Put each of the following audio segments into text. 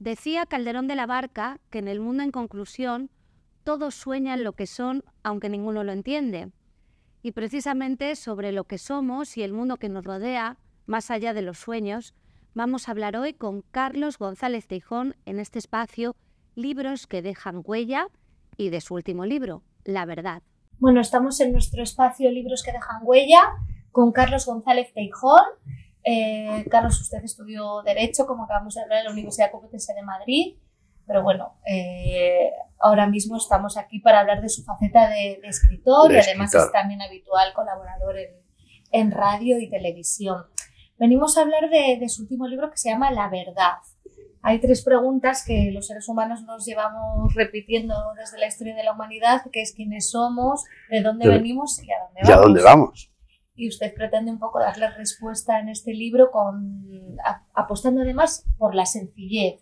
Decía Calderón de la Barca que en el mundo en conclusión todos sueñan lo que son aunque ninguno lo entiende. Y precisamente sobre lo que somos y el mundo que nos rodea, más allá de los sueños, vamos a hablar hoy con Carlos González Tejón en este espacio Libros que dejan huella y de su último libro, La verdad. Bueno, estamos en nuestro espacio Libros que dejan huella con Carlos González Teijón, eh, Carlos, usted estudió Derecho, como acabamos de hablar, en la Universidad Complutense de Madrid, pero bueno, eh, ahora mismo estamos aquí para hablar de su faceta de, escritor y además es también habitual colaborador en, radio y televisión. Venimos a hablar de, su último libro que se llama La Verdad. Hay tres preguntas que los seres humanos nos llevamos repitiendo desde la historia de la humanidad, que es quiénes somos, de dónde venimos Y a dónde vamos y usted pretende un poco darle respuesta en este libro apostando además por la sencillez,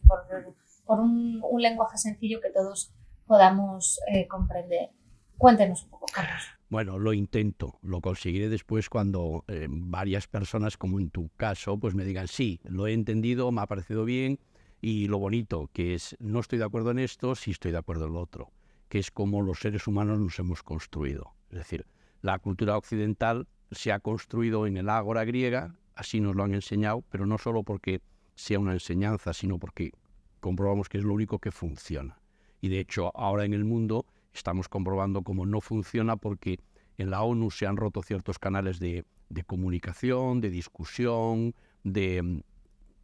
por, un, lenguaje sencillo que todos podamos eh, comprender. Cuéntenos un poco, Carlos. Bueno, lo intento, lo conseguiré después cuando eh, varias personas, como en tu caso, pues me digan, sí, lo he entendido, me ha parecido bien, y lo bonito que es, no estoy de acuerdo en esto, sí estoy de acuerdo en lo otro, que es como los seres humanos nos hemos construido. Es decir, la cultura occidental se ha construido en el ágora griega, así nos lo han enseñado, pero no solo porque sea una enseñanza, sino porque comprobamos que es lo único que funciona. Y de hecho, ahora en el mundo estamos comprobando cómo no funciona porque en la ONU se han roto ciertos canales de, de comunicación, de discusión, de mm,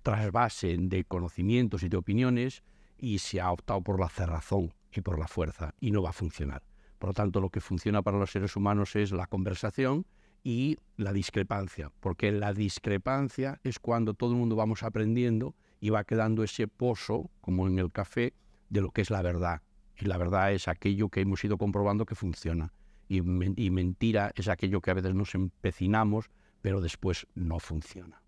trasvase de conocimientos y de opiniones, y se ha optado por la cerrazón y por la fuerza, y no va a funcionar. Por lo tanto, lo que funciona para los seres humanos es la conversación y la discrepancia, porque la discrepancia es cuando todo el mundo vamos aprendiendo y va quedando ese pozo, como en el café, de lo que es la verdad. Y la verdad es aquello que hemos ido comprobando que funciona. Y, mentira es aquello que a veces nos empecinamos, pero después no funciona.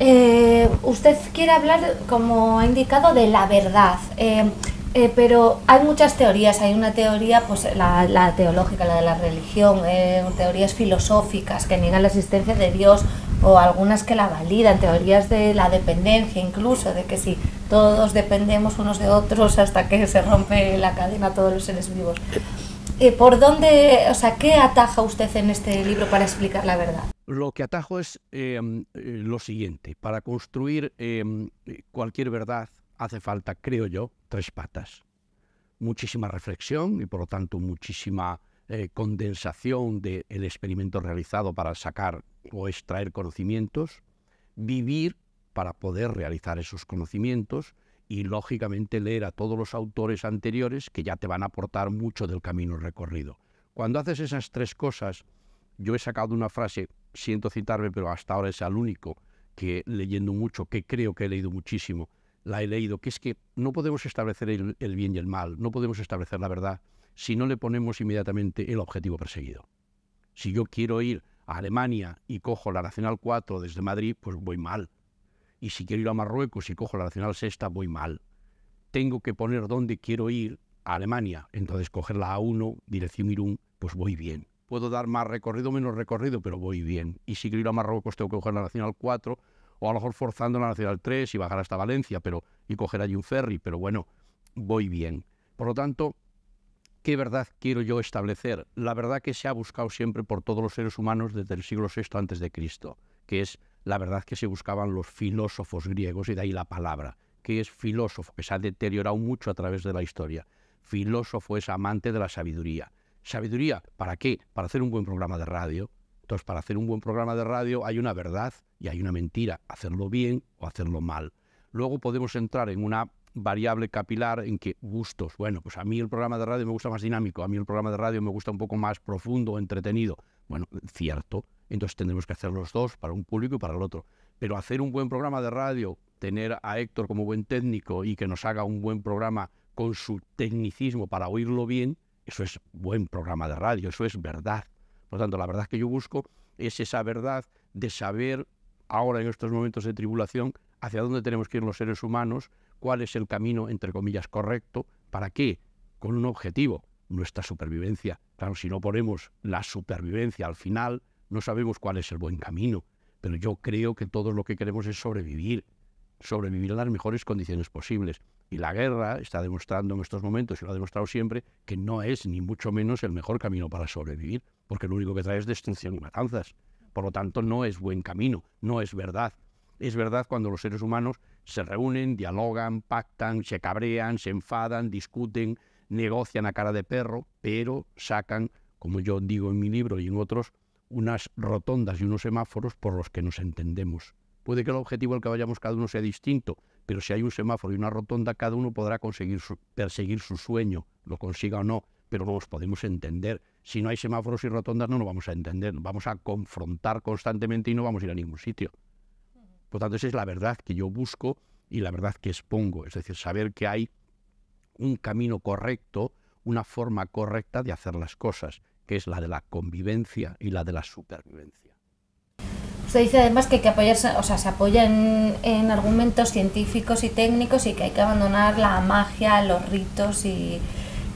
Eh, usted quiere hablar, como ha indicado, de la verdad. Eh, eh, pero hay muchas teorías, hay una teoría, pues la, teológica, la de la religión, eh, teorías filosóficas que niegan la existencia de Dios o algunas que la validan, teorías de la dependencia incluso, de que si todos dependemos unos de otros hasta que se rompe la cadena todos los seres vivos. Eh, ¿Por dónde, o sea, qué ataja usted en este libro para explicar la verdad? Lo que atajo es em, lo siguiente, para construir em, cualquier verdad hace falta, creo yo, tres patas. Muchísima reflexión y por lo tanto muchísima eh, condensación del experimento realizado para sacar o extraer conocimientos, vivir para poder realizar esos conocimientos y lógicamente leer a todos los autores anteriores que ya te van a aportar mucho del camino recorrido. Cuando haces esas tres cosas, yo he sacado una frase, siento citarme, pero hasta ahora es el único que leyendo mucho, que creo que he leído muchísimo, la he leído, que es que no podemos establecer el, bien y el mal, no podemos establecer la verdad si no le ponemos inmediatamente el objetivo perseguido. Si yo quiero ir a Alemania y cojo la Nacional 4 desde Madrid, pues voy mal. Y si quiero ir a Marruecos y cojo la Nacional 6, voy mal. Tengo que poner dónde quiero ir a Alemania. Entonces, coger la A1, dirección Irún, pues voy bien. Puedo dar más recorrido, menos recorrido, pero voy bien. Y si quiero ir a Marruecos, tengo que coger la Nacional 4, o a lo mejor forzando la Nacional 3 y bajar hasta Valencia pero, y coger allí un ferry, pero bueno, voy bien. Por lo tanto, ¿qué verdad quiero yo establecer? La verdad que se ha buscado siempre por todos los seres humanos desde el siglo VI antes de Cristo, que es la verdad que se buscaban los filósofos griegos y de ahí la palabra, que es filósofo, que se ha deteriorado mucho a través de la historia. Filósofo es amante de la sabiduría. ¿Sabiduría para qué? Para hacer un buen programa de radio, entonces, para hacer un buen programa de radio hay una verdad y hay una mentira, hacerlo bien o hacerlo mal. Luego podemos entrar en una variable capilar en que gustos. Bueno, pues a mí el programa de radio me gusta más dinámico, a mí el programa de radio me gusta un poco más profundo, entretenido. Bueno, cierto. Entonces tendremos que hacer los dos, para un público y para el otro. Pero hacer un buen programa de radio, tener a Héctor como buen técnico y que nos haga un buen programa con su tecnicismo para oírlo bien, eso es buen programa de radio, eso es verdad, por lo tanto, la verdad que yo busco es esa verdad de saber ahora en estos momentos de tribulación hacia dónde tenemos que ir los seres humanos, cuál es el camino, entre comillas, correcto, para qué, con un objetivo, nuestra supervivencia. Claro, si no ponemos la supervivencia al final, no sabemos cuál es el buen camino, pero yo creo que todos lo que queremos es sobrevivir, sobrevivir en las mejores condiciones posibles. Y la guerra está demostrando en estos momentos, y lo ha demostrado siempre, que no es ni mucho menos el mejor camino para sobrevivir porque lo único que trae es destrucción y matanzas. Por lo tanto, no es buen camino, no es verdad. Es verdad cuando los seres humanos se reúnen, dialogan, pactan, se cabrean, se enfadan, discuten, negocian a cara de perro, pero sacan, como yo digo en mi libro y en otros, unas rotondas y unos semáforos por los que nos entendemos. Puede que el objetivo al que vayamos cada uno sea distinto, pero si hay un semáforo y una rotonda, cada uno podrá conseguir perseguir su sueño, lo consiga o no, pero no los podemos entender. Si no hay semáforos y rotondas, no nos vamos a entender. Vamos a confrontar constantemente y no vamos a ir a ningún sitio. Por tanto, esa es la verdad que yo busco y la verdad que expongo. Es decir, saber que hay un camino correcto, una forma correcta de hacer las cosas, que es la de la convivencia y la de la supervivencia. se dice además que hay que apoyarse, o sea, se apoya en, argumentos científicos y técnicos y que hay que abandonar la magia, los ritos y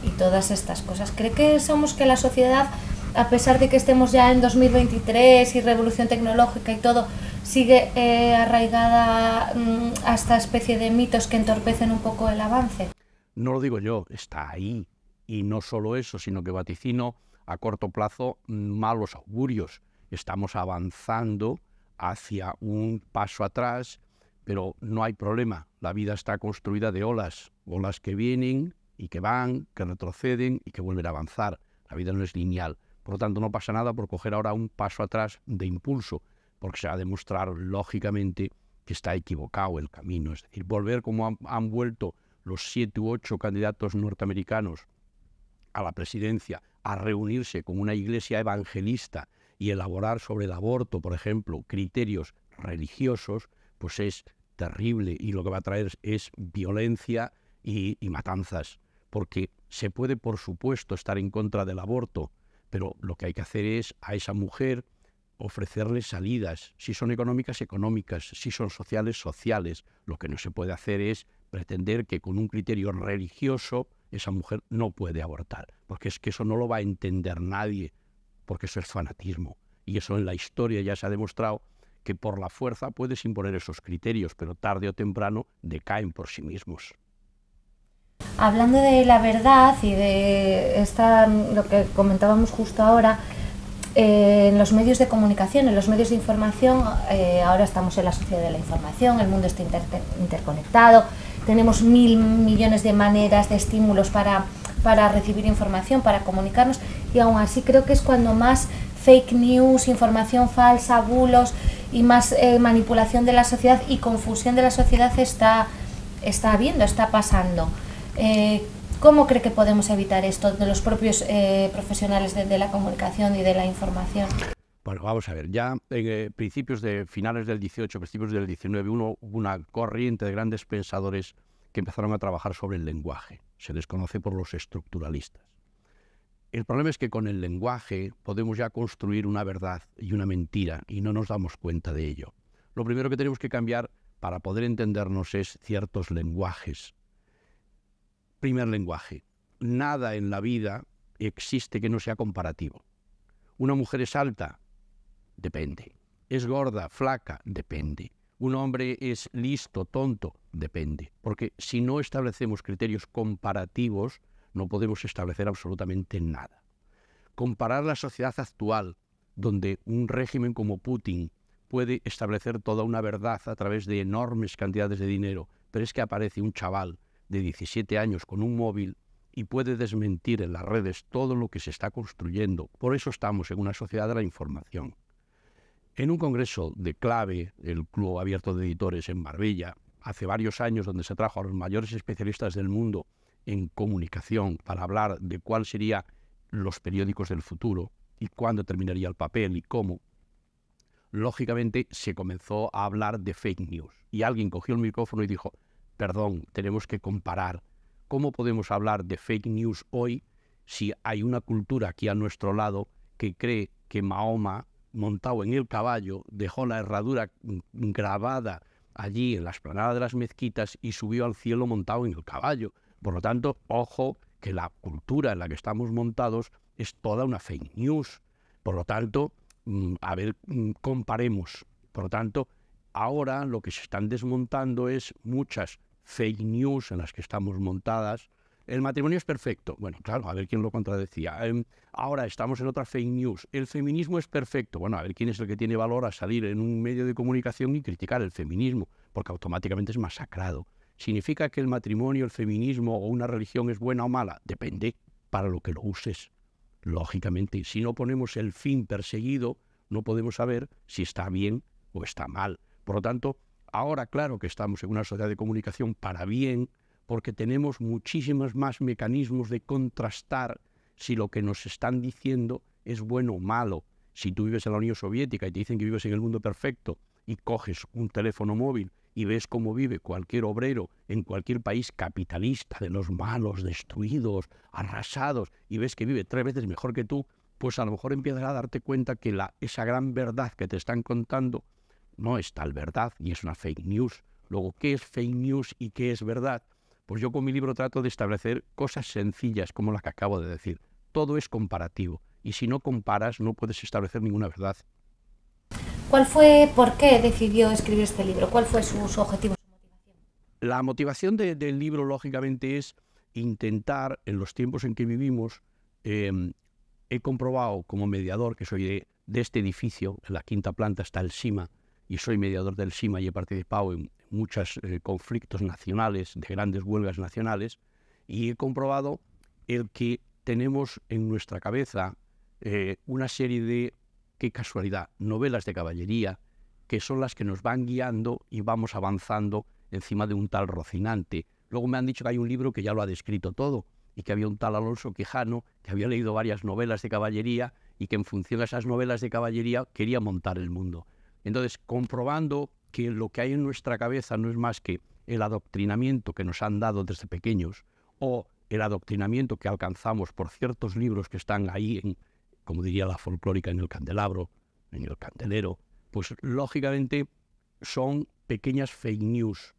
y todas estas cosas. ¿Cree que somos que la sociedad, a pesar de que estemos ya en 2023 y revolución tecnológica y todo, sigue eh, arraigada mm, a esta especie de mitos que entorpecen un poco el avance? No lo digo yo, está ahí. Y no solo eso, sino que vaticino a corto plazo mm, malos augurios. Estamos avanzando hacia un paso atrás, pero no hay problema. La vida está construida de olas, olas que vienen, y que van, que retroceden y que vuelven a avanzar. La vida no es lineal. Por lo tanto, no pasa nada por coger ahora un paso atrás de impulso, porque se va a demostrar lógicamente que está equivocado el camino. Es decir, volver como han, vuelto los siete u ocho candidatos norteamericanos a la presidencia a reunirse con una iglesia evangelista y elaborar sobre el aborto, por ejemplo, criterios religiosos, pues es terrible y lo que va a traer es violencia y matanzas porque se puede, por supuesto, estar en contra del aborto, pero lo que hay que hacer es a esa mujer ofrecerle salidas, si son económicas, económicas, si son sociales, sociales. Lo que no se puede hacer es pretender que con un criterio religioso esa mujer no puede abortar, porque es que eso no lo va a entender nadie, porque eso es fanatismo. Y eso en la historia ya se ha demostrado que por la fuerza puedes imponer esos criterios, pero tarde o temprano decaen por sí mismos. Hablando de la verdad y de esta, lo que comentábamos justo ahora, eh, en los medios de comunicación, en los medios de información, eh, ahora estamos en la sociedad de la información, el mundo está interconectado, tenemos mil millones de maneras, de estímulos para, recibir información, para comunicarnos, y aún así creo que es cuando más fake news, información falsa, bulos y más eh, manipulación de la sociedad y confusión de la sociedad está, está habiendo, está pasando. Eh, ¿Cómo cree que podemos evitar esto de los propios eh, profesionales de, la comunicación y de la información? Bueno, pues vamos a ver, ya en eh, principios de finales del 18, principios del 19, hubo una corriente de grandes pensadores que empezaron a trabajar sobre el lenguaje. Se les conoce por los estructuralistas. El problema es que con el lenguaje podemos ya construir una verdad y una mentira y no nos damos cuenta de ello. Lo primero que tenemos que cambiar para poder entendernos es ciertos lenguajes Primer lenguaje. Nada en la vida existe que no sea comparativo. Una mujer es alta, depende. Es gorda, flaca, depende. Un hombre es listo, tonto, depende. Porque si no establecemos criterios comparativos, no podemos establecer absolutamente nada. Comparar la sociedad actual, donde un régimen como Putin puede establecer toda una verdad a través de enormes cantidades de dinero, pero es que aparece un chaval de 17 años con un móvil y puede desmentir en las redes todo lo que se está construyendo. Por eso estamos en una sociedad de la información. En un congreso de clave, el Club Abierto de Editores en Marbella, hace varios años, donde se trajo a los mayores especialistas del mundo en comunicación para hablar de cuál sería los periódicos del futuro y cuándo terminaría el papel y cómo, lógicamente se comenzó a hablar de fake news. Y alguien cogió el micrófono y dijo, perdón, tenemos que comparar. ¿Cómo podemos hablar de fake news hoy si hay una cultura aquí a nuestro lado que cree que Mahoma, montado en el caballo, dejó la herradura grabada allí en la esplanada de las mezquitas y subió al cielo montado en el caballo? Por lo tanto, ojo que la cultura en la que estamos montados es toda una fake news. Por lo tanto, mm, a ver, mm, comparemos. Por lo tanto, ahora lo que se están desmontando es muchas fake news en las que estamos montadas. El matrimonio es perfecto. Bueno, claro, a ver quién lo contradecía. Em, ahora estamos en otra fake news. El feminismo es perfecto. Bueno, a ver quién es el que tiene valor a salir en un medio de comunicación y criticar el feminismo, porque automáticamente es masacrado. ¿Significa que el matrimonio, el feminismo o una religión es buena o mala? Depende para lo que lo uses. Lógicamente, si no ponemos el fin perseguido, no podemos saber si está bien o está mal. Por lo tanto, Ahora, claro que estamos en una sociedad de comunicación para bien, porque tenemos muchísimos más mecanismos de contrastar si lo que nos están diciendo es bueno o malo. Si tú vives en la Unión Soviética y te dicen que vives en el mundo perfecto y coges un teléfono móvil y ves cómo vive cualquier obrero en cualquier país capitalista, de los malos, destruidos, arrasados, y ves que vive tres veces mejor que tú, pues a lo mejor empiezas a darte cuenta que la, esa gran verdad que te están contando no es tal verdad y es una fake news. Luego, ¿qué es fake news y qué es verdad? Pues yo con mi libro trato de establecer cosas sencillas como la que acabo de decir. Todo es comparativo y si no comparas no puedes establecer ninguna verdad. ¿Cuál fue, por qué decidió escribir este libro? ¿Cuál fue su, su objetivo? La motivación del libro, lógicamente, es intentar, en los tiempos en que vivimos, em, he comprobado como mediador que soy de, este edificio, en la quinta planta está el SIMA, y soy mediador del SIMA y he participado en muchos eh, conflictos nacionales, de grandes huelgas nacionales, y he comprobado el que tenemos en nuestra cabeza eh, una serie de, qué casualidad, novelas de caballería, que son las que nos van guiando y vamos avanzando encima de un tal Rocinante. Luego me han dicho que hay un libro que ya lo ha descrito todo y que había un tal Alonso Quijano que había leído varias novelas de caballería y que en función de esas novelas de caballería quería montar el mundo. Entonces, comprobando que lo que hay en nuestra cabeza no es más que el adoctrinamiento que nos han dado desde pequeños o el adoctrinamiento que alcanzamos por ciertos libros que están ahí, en, como diría la folclórica, en el candelabro, en el candelero, pues lógicamente son pequeñas fake news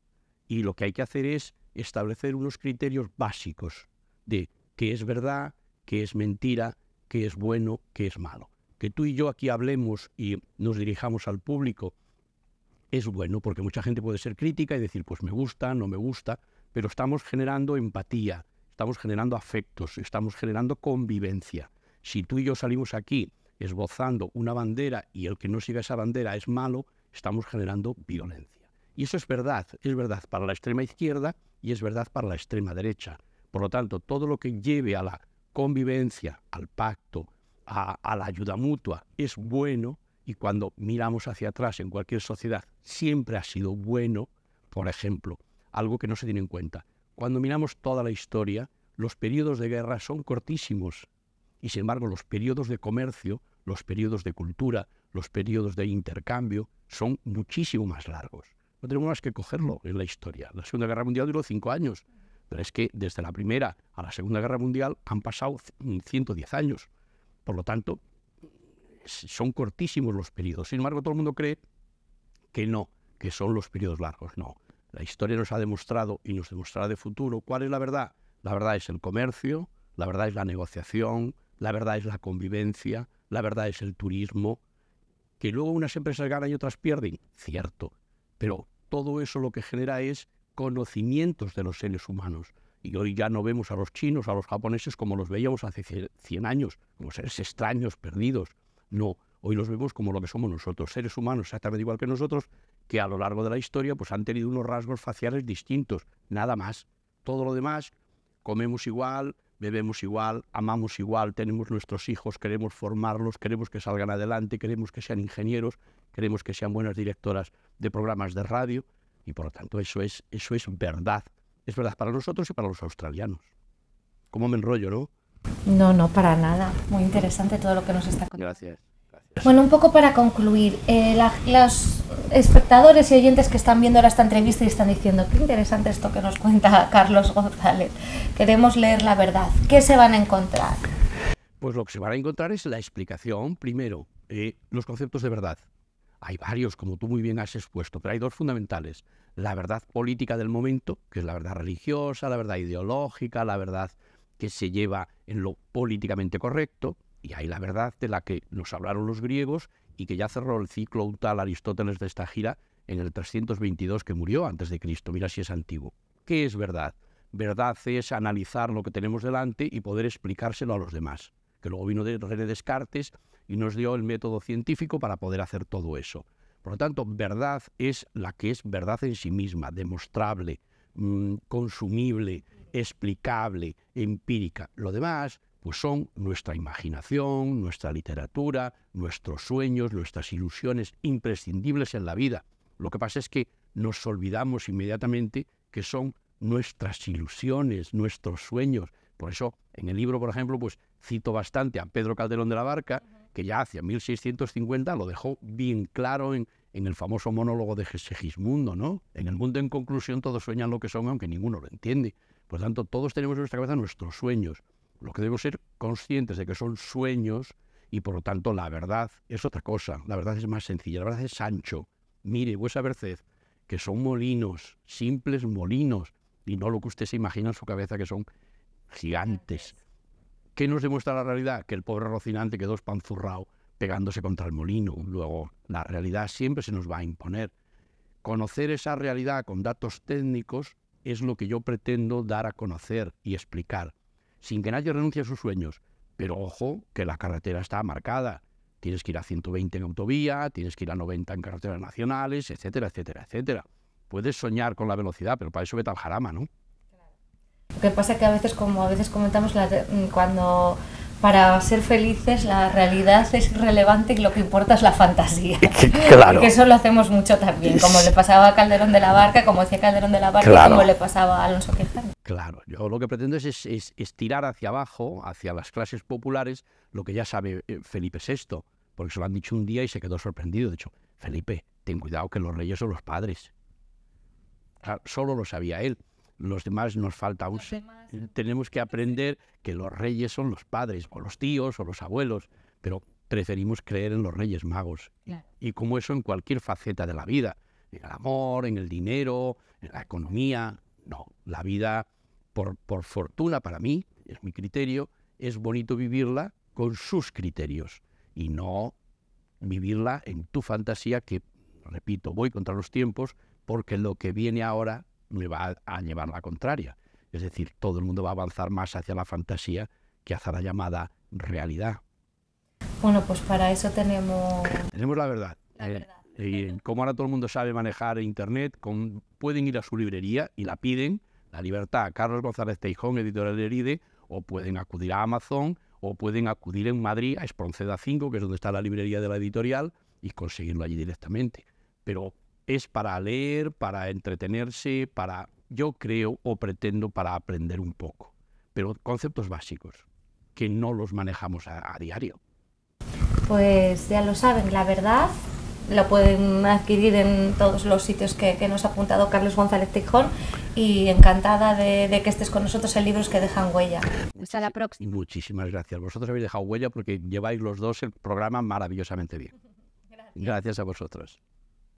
y lo que hay que hacer es establecer unos criterios básicos de qué es verdad, qué es mentira, qué es bueno, qué es malo que tú y yo aquí hablemos y nos dirijamos al público es bueno, porque mucha gente puede ser crítica y decir, pues me gusta, no me gusta, pero estamos generando empatía, estamos generando afectos, estamos generando convivencia. Si tú y yo salimos aquí esbozando una bandera y el que no siga esa bandera es malo, estamos generando violencia. Y eso es verdad, es verdad para la extrema izquierda y es verdad para la extrema derecha. Por lo tanto, todo lo que lleve a la convivencia, al pacto, a, la ayuda mutua es bueno y cuando miramos hacia atrás en cualquier sociedad siempre ha sido bueno, por ejemplo, algo que no se tiene en cuenta. Cuando miramos toda la historia, los periodos de guerra son cortísimos y sin embargo los periodos de comercio, los periodos de cultura, los periodos de intercambio son muchísimo más largos. No tenemos más que cogerlo en la historia. La Segunda Guerra Mundial duró cinco años, pero es que desde la Primera a la Segunda Guerra Mundial han pasado 110 mm, años. Por lo tanto, son cortísimos los periodos. Sin embargo, todo el mundo cree que no, que son los periodos largos. No. La historia nos ha demostrado y nos demostrará de futuro cuál es la verdad. La verdad es el comercio, la verdad es la negociación, la verdad es la convivencia, la verdad es el turismo. Que luego unas empresas ganan y otras pierden, cierto. Pero todo eso lo que genera es conocimientos de los seres humanos. Y hoy ya no vemos a los chinos, a los japoneses como los veíamos hace 100 años, como seres extraños, perdidos. No, hoy los vemos como lo que somos nosotros, seres humanos exactamente igual que nosotros, que a lo largo de la historia pues, han tenido unos rasgos faciales distintos, nada más. Todo lo demás, comemos igual, bebemos igual, amamos igual, tenemos nuestros hijos, queremos formarlos, queremos que salgan adelante, queremos que sean ingenieros, queremos que sean buenas directoras de programas de radio y por lo tanto eso es, eso es verdad es verdad para nosotros y para los australianos. ¿Cómo me enrollo, no? No, no, para nada. Muy interesante todo lo que nos está contando. Gracias. Bueno, un poco para concluir, eh, los espectadores y oyentes que están viendo ahora esta entrevista y están diciendo, qué interesante esto que nos cuenta Carlos González, queremos leer la verdad, ¿qué se van a encontrar? Pues lo que se van a encontrar es la explicación, primero, eh, los conceptos de verdad, hay varios, como tú muy bien has expuesto, pero hay dos fundamentales. La verdad política del momento, que es la verdad religiosa, la verdad ideológica, la verdad que se lleva en lo políticamente correcto, y hay la verdad de la que nos hablaron los griegos y que ya cerró el ciclo tal Aristóteles de esta gira en el 322 que murió antes de Cristo. Mira si es antiguo. ¿Qué es verdad? Verdad es analizar lo que tenemos delante y poder explicárselo a los demás. Que luego vino de René Descartes y nos dio el método científico para poder hacer todo eso. Por lo tanto, verdad es la que es verdad en sí misma, demostrable, mm, consumible, explicable, empírica. Lo demás, pues son nuestra imaginación, nuestra literatura, nuestros sueños, nuestras ilusiones imprescindibles en la vida. Lo que pasa es que nos olvidamos inmediatamente que son nuestras ilusiones, nuestros sueños. Por eso, en el libro, por ejemplo, pues cito bastante a Pedro Calderón de la Barca, que ya hacia 1650 lo dejó bien claro en, el famoso monólogo de Segismundo, ¿no? En el mundo en conclusión todos sueñan lo que son, aunque ninguno lo entiende. Por lo tanto, todos tenemos en nuestra cabeza nuestros sueños. Lo que debemos ser conscientes de que son sueños y por lo tanto la verdad es otra cosa. La verdad es más sencilla, la verdad es Sancho. Mire, vuesa merced, que son molinos, simples molinos, y no lo que usted se imagina en su cabeza que son gigantes. ¿Qué nos demuestra la realidad? Que el pobre Rocinante quedó espanzurrado, pegándose contra el molino. Luego, la realidad siempre se nos va a imponer. Conocer esa realidad con datos técnicos es lo que yo pretendo dar a conocer y explicar, sin que nadie renuncie a sus sueños. Pero ojo, que la carretera está marcada. Tienes que ir a 120 en autovía, tienes que ir a 90 en carreteras nacionales, etcétera, etcétera, etcétera. Puedes soñar con la velocidad, pero para eso vete al jarama, ¿no? Lo que pasa es que a veces, como a veces comentamos, mm, cuando para ser felices la realidad es irrelevante y lo que importa es la fantasía. Claro. que eso lo hacemos mucho también, como le pasaba a Calderón de la Barca, como decía Calderón de la Barca, como le pasaba a Alonso Quijano. Claro, yo lo que pretendo es, estirar hacia abajo, hacia las clases populares, lo que ya sabe eh, Felipe VI, porque se lo han dicho un día y se quedó sorprendido. De hecho, Felipe, ten cuidado que los reyes son los padres. Solo lo sabía él los demás nos falta un un eh, Tenemos que aprender que los reyes son los padres, o los tíos, o los abuelos, pero preferimos creer en los reyes magos. Y como eso en cualquier faceta de la vida, en el amor, en el dinero, en la economía. No, la vida, por, por fortuna para mí, es mi criterio, es bonito vivirla con sus criterios y no vivirla en tu fantasía que, repito, voy contra los tiempos porque lo que viene ahora me va a llevar la contraria. Es decir, todo el mundo va a avanzar más hacia la fantasía que hacia la llamada realidad. Bueno, pues para eso tenemos... Tenemos la verdad. Eh, como ahora todo el mundo sabe manejar Internet, pueden ir a su librería y la piden, La Libertad, Carlos González Teijón, editorial de Heride, o pueden acudir a Amazon, o pueden acudir en Madrid a Espronceda 5, que es donde está la librería de la editorial, y conseguirlo allí directamente. Pero es para leer, para entretenerse, para, yo creo o pretendo, para aprender un poco. Pero conceptos básicos que no los manejamos a, diario. Pues ya lo saben, la verdad lo pueden adquirir en todos los sitios que, nos ha apuntado Carlos González Tijón y encantada de, que estés con nosotros en libros que dejan huella. Hasta la próxima. Muchísimas gracias. Vosotros habéis dejado huella porque lleváis los dos el programa maravillosamente bien. gracias a vosotros.